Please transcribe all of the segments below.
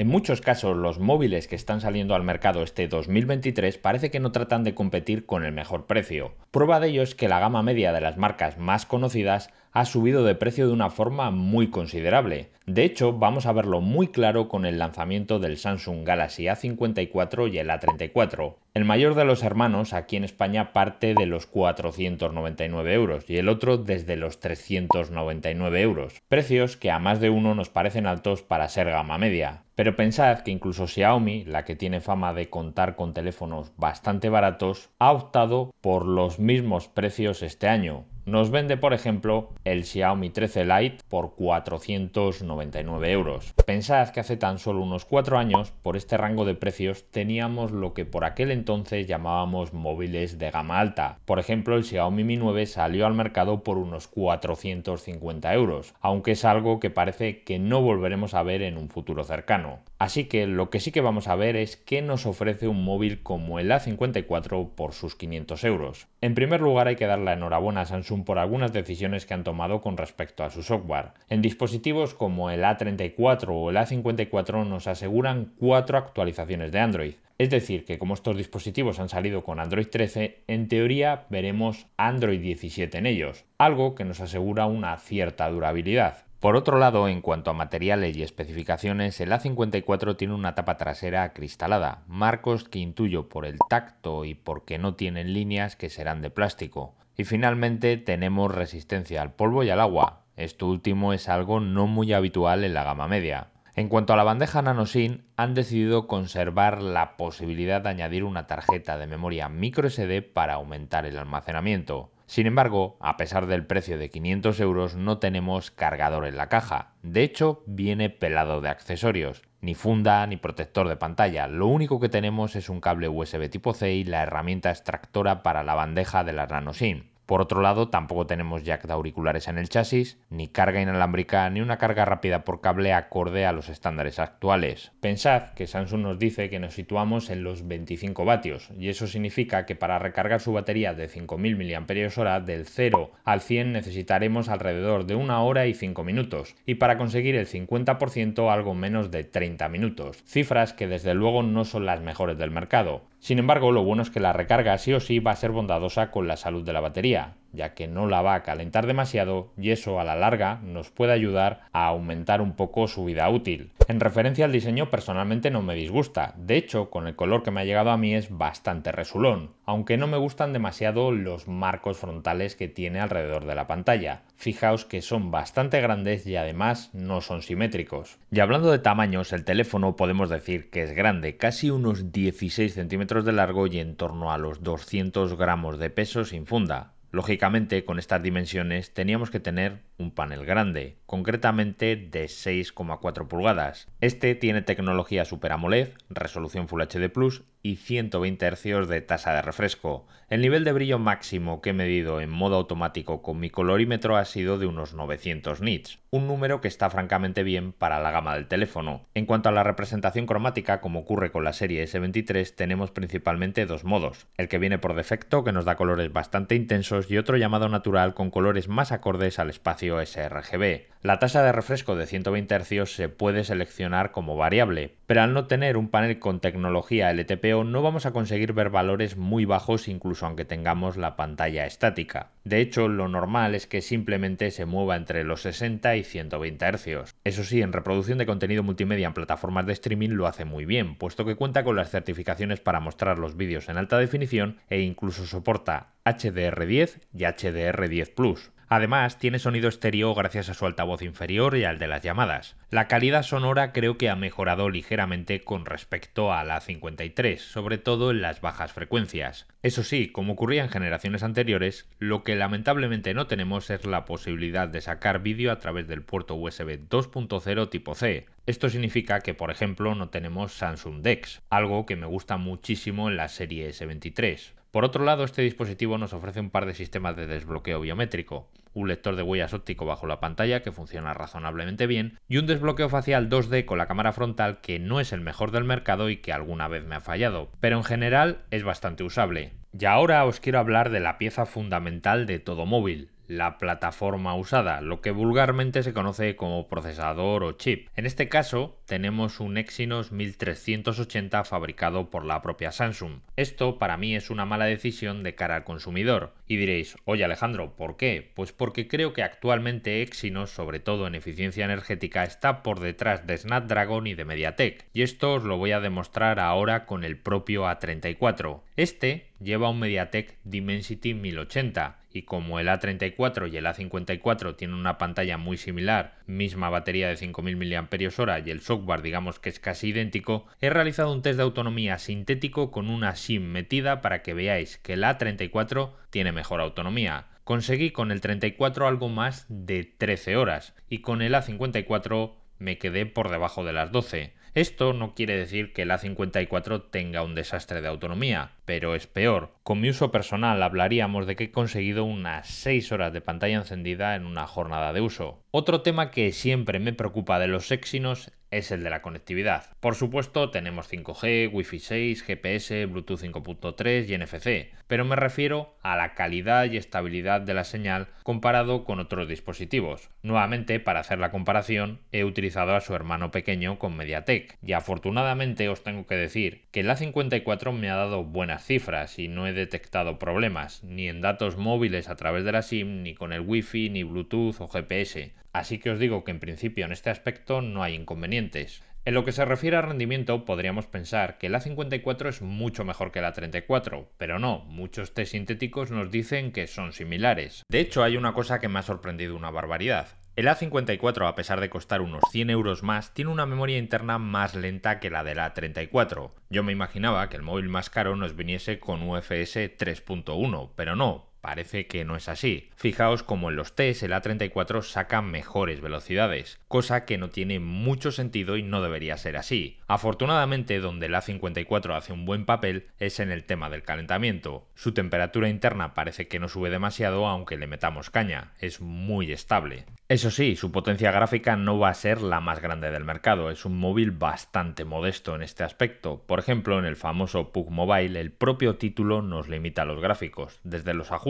En muchos casos los móviles que están saliendo al mercado este 2023 parece que no tratan de competir con el mejor precio. Prueba de ello es que la gama media de las marcas más conocidas ha subido de precio de una forma muy considerable. De hecho, vamos a verlo muy claro con el lanzamiento del Samsung Galaxy A54 y el A34. El mayor de los hermanos aquí en España parte de los 499 euros y el otro desde los 399 euros, precios que a más de uno nos parecen altos para ser gama media. Pero pensad que incluso Xiaomi, la que tiene fama de contar con teléfonos bastante baratos, ha optado por los mismos precios este año, nos vende, por ejemplo, el Xiaomi 13 Lite por 499 euros. Pensad que hace tan solo unos 4 años, por este rango de precios, teníamos lo que por aquel entonces llamábamos móviles de gama alta. Por ejemplo, el Xiaomi Mi 9 salió al mercado por unos 450 euros, aunque es algo que parece que no volveremos a ver en un futuro cercano. Así que lo que sí que vamos a ver es qué nos ofrece un móvil como el A54 por sus 500 euros. En primer lugar hay que dar la enhorabuena a Samsung por algunas decisiones que han tomado con respecto a su software. En dispositivos como el A34 o el A54 nos aseguran cuatro actualizaciones de Android. Es decir, que como estos dispositivos han salido con Android 13, en teoría veremos Android 17 en ellos, algo que nos asegura una cierta durabilidad. Por otro lado, en cuanto a materiales y especificaciones, el A54 tiene una tapa trasera acristalada, marcos que intuyo por el tacto y porque no tienen líneas que serán de plástico. Y finalmente tenemos resistencia al polvo y al agua. Esto último es algo no muy habitual en la gama media. En cuanto a la bandeja NanoSIM, han decidido conservar la posibilidad de añadir una tarjeta de memoria microSD para aumentar el almacenamiento. Sin embargo, a pesar del precio de 500 euros no tenemos cargador en la caja, de hecho viene pelado de accesorios, ni funda ni protector de pantalla, lo único que tenemos es un cable USB tipo C y la herramienta extractora para la bandeja de la nanoSIM. Por otro lado, tampoco tenemos jack de auriculares en el chasis, ni carga inalámbrica, ni una carga rápida por cable acorde a los estándares actuales. Pensad que Samsung nos dice que nos situamos en los 25 vatios, y eso significa que para recargar su batería de 5.000 mAh del 0 al 100 necesitaremos alrededor de una hora y 5 minutos, y para conseguir el 50% algo menos de 30 minutos, cifras que desde luego no son las mejores del mercado, sin embargo, lo bueno es que la recarga sí o sí va a ser bondadosa con la salud de la batería, ya que no la va a calentar demasiado y eso a la larga nos puede ayudar a aumentar un poco su vida útil. En referencia al diseño personalmente no me disgusta, de hecho con el color que me ha llegado a mí es bastante resulón, aunque no me gustan demasiado los marcos frontales que tiene alrededor de la pantalla. Fijaos que son bastante grandes y además no son simétricos. Y hablando de tamaños, el teléfono podemos decir que es grande, casi unos 16 centímetros de largo y en torno a los 200 gramos de peso sin funda. Lógicamente, con estas dimensiones teníamos que tener un panel grande, concretamente de 6,4 pulgadas. Este tiene tecnología Super AMOLED, resolución Full HD Plus y 120 Hz de tasa de refresco. El nivel de brillo máximo que he medido en modo automático con mi colorímetro ha sido de unos 900 nits, un número que está francamente bien para la gama del teléfono. En cuanto a la representación cromática, como ocurre con la serie S23, tenemos principalmente dos modos, el que viene por defecto, que nos da colores bastante intensos, y otro llamado natural con colores más acordes al espacio sRGB. La tasa de refresco de 120 Hz se puede seleccionar como variable, pero al no tener un panel con tecnología LTPO no vamos a conseguir ver valores muy bajos incluso aunque tengamos la pantalla estática. De hecho, lo normal es que simplemente se mueva entre los 60 y 120 Hz. Eso sí, en reproducción de contenido multimedia en plataformas de streaming lo hace muy bien, puesto que cuenta con las certificaciones para mostrar los vídeos en alta definición e incluso soporta HDR10 y HDR10 Además, tiene sonido estéreo gracias a su altavoz inferior y al de las llamadas. La calidad sonora creo que ha mejorado ligeramente con respecto a la 53, sobre todo en las bajas frecuencias. Eso sí, como ocurría en generaciones anteriores, lo que lamentablemente no tenemos es la posibilidad de sacar vídeo a través del puerto USB 2.0 tipo C. Esto significa que, por ejemplo, no tenemos Samsung DeX, algo que me gusta muchísimo en la serie S23. Por otro lado, este dispositivo nos ofrece un par de sistemas de desbloqueo biométrico, un lector de huellas óptico bajo la pantalla que funciona razonablemente bien y un desbloqueo facial 2D con la cámara frontal que no es el mejor del mercado y que alguna vez me ha fallado, pero en general es bastante usable. Y ahora os quiero hablar de la pieza fundamental de todo móvil, la plataforma usada, lo que vulgarmente se conoce como procesador o chip. En este caso, tenemos un Exynos 1380 fabricado por la propia Samsung. Esto para mí es una mala decisión de cara al consumidor. Y diréis, oye Alejandro, ¿por qué? Pues porque creo que actualmente Exynos, sobre todo en eficiencia energética, está por detrás de Snapdragon y de MediaTek. Y esto os lo voy a demostrar ahora con el propio A34. Este lleva un MediaTek Dimensity 1080 y como el A34 y el A54 tienen una pantalla muy similar, misma batería de 5.000 mAh y el software digamos que es casi idéntico, he realizado un test de autonomía sintético con una SIM metida para que veáis que el A34 tiene mejor autonomía. Conseguí con el 34 algo más de 13 horas y con el A54 me quedé por debajo de las 12. Esto no quiere decir que el A54 tenga un desastre de autonomía, pero es peor. Con mi uso personal hablaríamos de que he conseguido unas 6 horas de pantalla encendida en una jornada de uso. Otro tema que siempre me preocupa de los Exynos es el de la conectividad. Por supuesto, tenemos 5G, Wi-Fi 6, GPS, Bluetooth 5.3 y NFC, pero me refiero a la calidad y estabilidad de la señal comparado con otros dispositivos. Nuevamente, para hacer la comparación, he utilizado a su hermano pequeño con MediaTek y afortunadamente os tengo que decir que la 54 me ha dado buenas cifras y no he detectado problemas, ni en datos móviles a través de la SIM, ni con el Wi-Fi, ni Bluetooth o GPS. Así que os digo que en principio en este aspecto no hay inconvenientes. En lo que se refiere a rendimiento, podríamos pensar que la 54 es mucho mejor que la 34, pero no, muchos test sintéticos nos dicen que son similares. De hecho, hay una cosa que me ha sorprendido una barbaridad. El A54, a pesar de costar unos 100 euros más, tiene una memoria interna más lenta que la del A34. Yo me imaginaba que el móvil más caro nos viniese con UFS 3.1, pero no, Parece que no es así. Fijaos como en los test el A34 saca mejores velocidades, cosa que no tiene mucho sentido y no debería ser así. Afortunadamente donde el A54 hace un buen papel es en el tema del calentamiento. Su temperatura interna parece que no sube demasiado aunque le metamos caña, es muy estable. Eso sí, su potencia gráfica no va a ser la más grande del mercado, es un móvil bastante modesto en este aspecto. Por ejemplo, en el famoso PUG Mobile el propio título nos limita los gráficos, desde los ajustes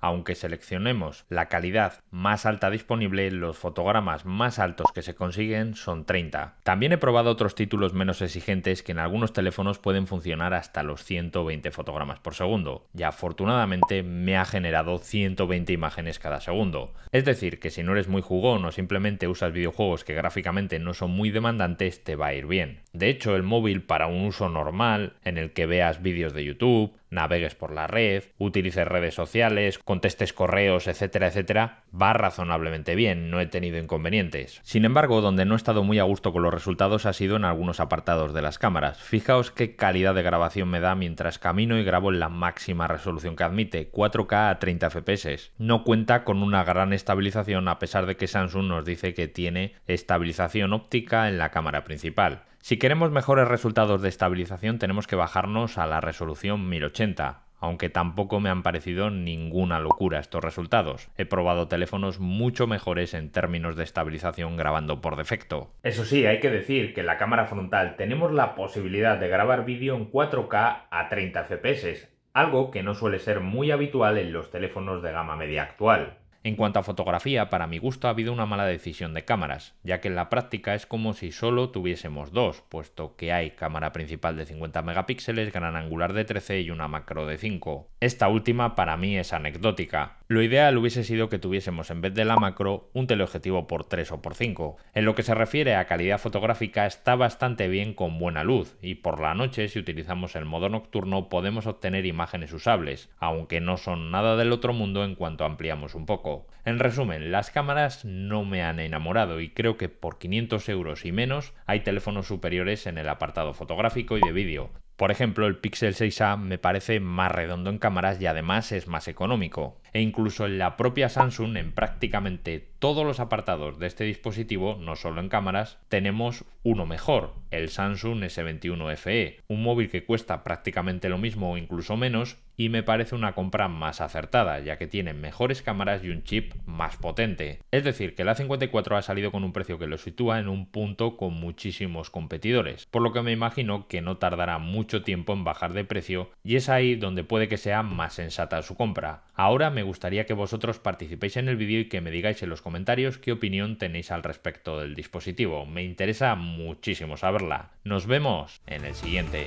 aunque seleccionemos la calidad más alta disponible, los fotogramas más altos que se consiguen son 30. También he probado otros títulos menos exigentes que en algunos teléfonos pueden funcionar hasta los 120 fotogramas por segundo, y afortunadamente me ha generado 120 imágenes cada segundo. Es decir, que si no eres muy jugón o simplemente usas videojuegos que gráficamente no son muy demandantes, te va a ir bien. De hecho, el móvil para un uso normal, en el que veas vídeos de YouTube, navegues por la red, utilices redes sociales, contestes correos, etcétera, etcétera, va razonablemente bien, no he tenido inconvenientes. Sin embargo, donde no he estado muy a gusto con los resultados ha sido en algunos apartados de las cámaras. Fijaos qué calidad de grabación me da mientras camino y grabo en la máxima resolución que admite, 4K a 30 FPS. No cuenta con una gran estabilización a pesar de que Samsung nos dice que tiene estabilización óptica en la cámara principal. Si queremos mejores resultados de estabilización tenemos que bajarnos a la resolución 1080, aunque tampoco me han parecido ninguna locura estos resultados. He probado teléfonos mucho mejores en términos de estabilización grabando por defecto. Eso sí, hay que decir que en la cámara frontal tenemos la posibilidad de grabar vídeo en 4K a 30 fps, algo que no suele ser muy habitual en los teléfonos de gama media actual. En cuanto a fotografía, para mi gusto ha habido una mala decisión de cámaras, ya que en la práctica es como si solo tuviésemos dos, puesto que hay cámara principal de 50 megapíxeles, gran angular de 13 y una macro de 5. Esta última para mí es anecdótica. Lo ideal hubiese sido que tuviésemos en vez de la macro un teleobjetivo por 3 o por 5. En lo que se refiere a calidad fotográfica está bastante bien con buena luz y por la noche si utilizamos el modo nocturno podemos obtener imágenes usables, aunque no son nada del otro mundo en cuanto ampliamos un poco. En resumen, las cámaras no me han enamorado y creo que por 500 euros y menos hay teléfonos superiores en el apartado fotográfico y de vídeo. Por ejemplo, el Pixel 6a me parece más redondo en cámaras y además es más económico e incluso en la propia Samsung, en prácticamente todos los apartados de este dispositivo, no solo en cámaras, tenemos uno mejor, el Samsung S21 FE, un móvil que cuesta prácticamente lo mismo o incluso menos y me parece una compra más acertada, ya que tiene mejores cámaras y un chip más potente. Es decir, que la A54 ha salido con un precio que lo sitúa en un punto con muchísimos competidores, por lo que me imagino que no tardará mucho tiempo en bajar de precio y es ahí donde puede que sea más sensata su compra. Ahora me gustaría que vosotros participéis en el vídeo y que me digáis en los comentarios qué opinión tenéis al respecto del dispositivo. Me interesa muchísimo saberla. Nos vemos en el siguiente.